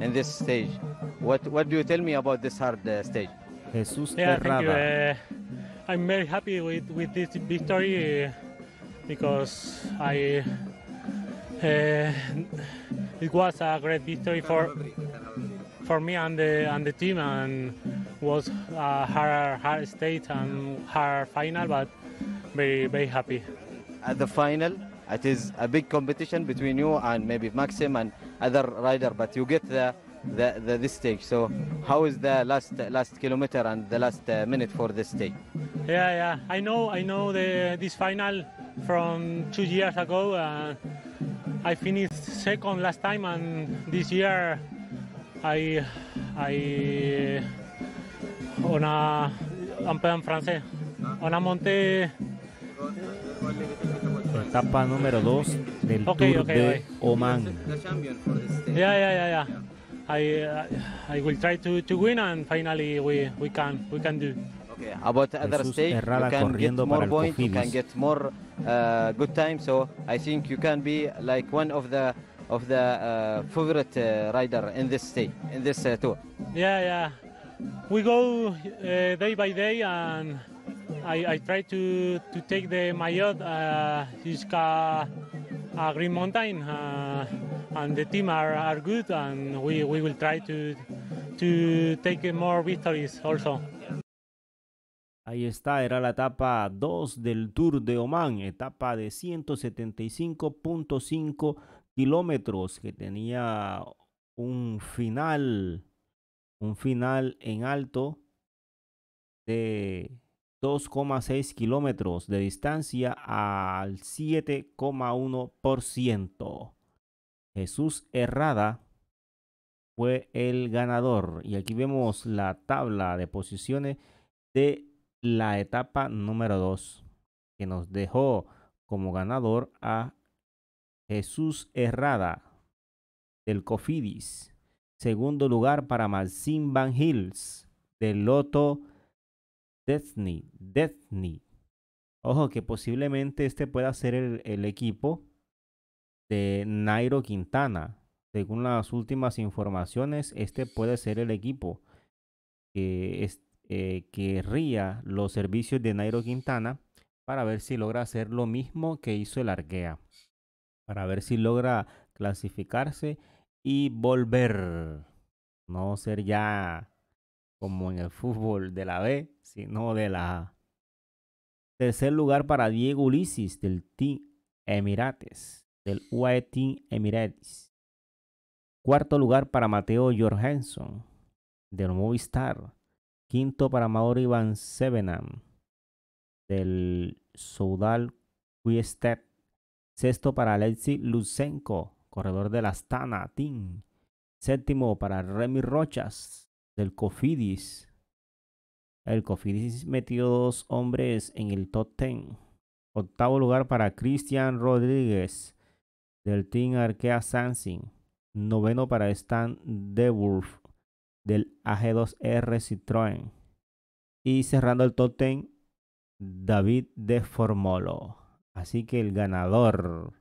in this stage. What what do you tell me about this hard uh, stage? Jesus yeah, thank you. Uh, I'm very happy with, with this victory uh, because I uh, it was a great victory for for me and the and the team and was a hard hard stage and hard final, but very very happy. At the final, it is a big competition between you and maybe Maxim and other rider, but you get the, the, the this stage. So how is the last last kilometer and the last uh, minute for this stage? Yeah, yeah, I know, I know the this final from two years ago. Uh, I finished second last time, and this year I I uh, on a un en français on a monté etapa número 2 del okay, Tour okay, de okay. Oman. yeah, yeah, yeah. ya. I uh, I will try to, to win and finally we we can we can do. Okay. About other Jesús stage, you can get more points, you can get more uh, good time. So I think you can be like one of the of the uh, favorite uh, rider in this stage, in this uh, tour. Yeah, yeah. We go uh, day by day and. I, I try to, to take the Mayotte uh, Iska, uh, Green Mountain, uh, and the team are, are good, and we, we will try to, to take more victories also. Ahí está, era la etapa 2 del Tour de Oman, etapa de 175.5 kilómetros que tenía un final, un final en alto de 2,6 kilómetros de distancia al 7,1%. Jesús Herrada fue el ganador. Y aquí vemos la tabla de posiciones de la etapa número 2 que nos dejó como ganador a Jesús Herrada del Cofidis. Segundo lugar para Maxim Van Hills del Loto Destiny, Destiny. Ojo que posiblemente este pueda ser el, equipo de Nairo Quintana. Según las últimas informaciones, este puede ser el equipo que, eh, ría los servicios de Nairo Quintana para ver si logra hacer lo mismo que hizo el Arkea, Para ver si logra clasificarse y volver. No ser ya como en el fútbol de la B, sino de la A. Tercer lugar para Diego Ulises del Team Emirates, del UAE Team Emirates. Cuarto lugar para Mateo Jorgensen del Movistar. Quinto para Mauri Van Sevenam del Soudal Quiestet. Sexto para Alexi Lusenko. corredor de la Astana Team. Séptimo para Remy Rochas el Cofidis. El Cofidis metió dos hombres en el top 10. Octavo lugar para Cristian Rodríguez del Team Arkea Sansing. Noveno para Stan DeWolf. del AG2R Citroën. Y cerrando el top 10, David de Formolo. Así que el ganador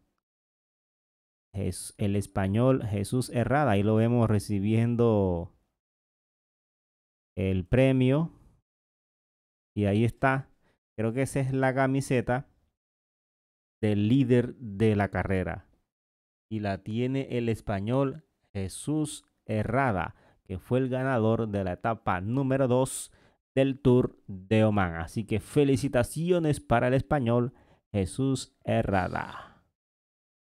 es el español Jesús Herrada. Ahí lo vemos recibiendo el premio. Y ahí está. Creo que esa es la camiseta del líder de la carrera. Y la tiene el español Jesús Herrada, que fue el ganador de la etapa número 2 del Tour de Oman. Así que felicitaciones para el español Jesús Herrada.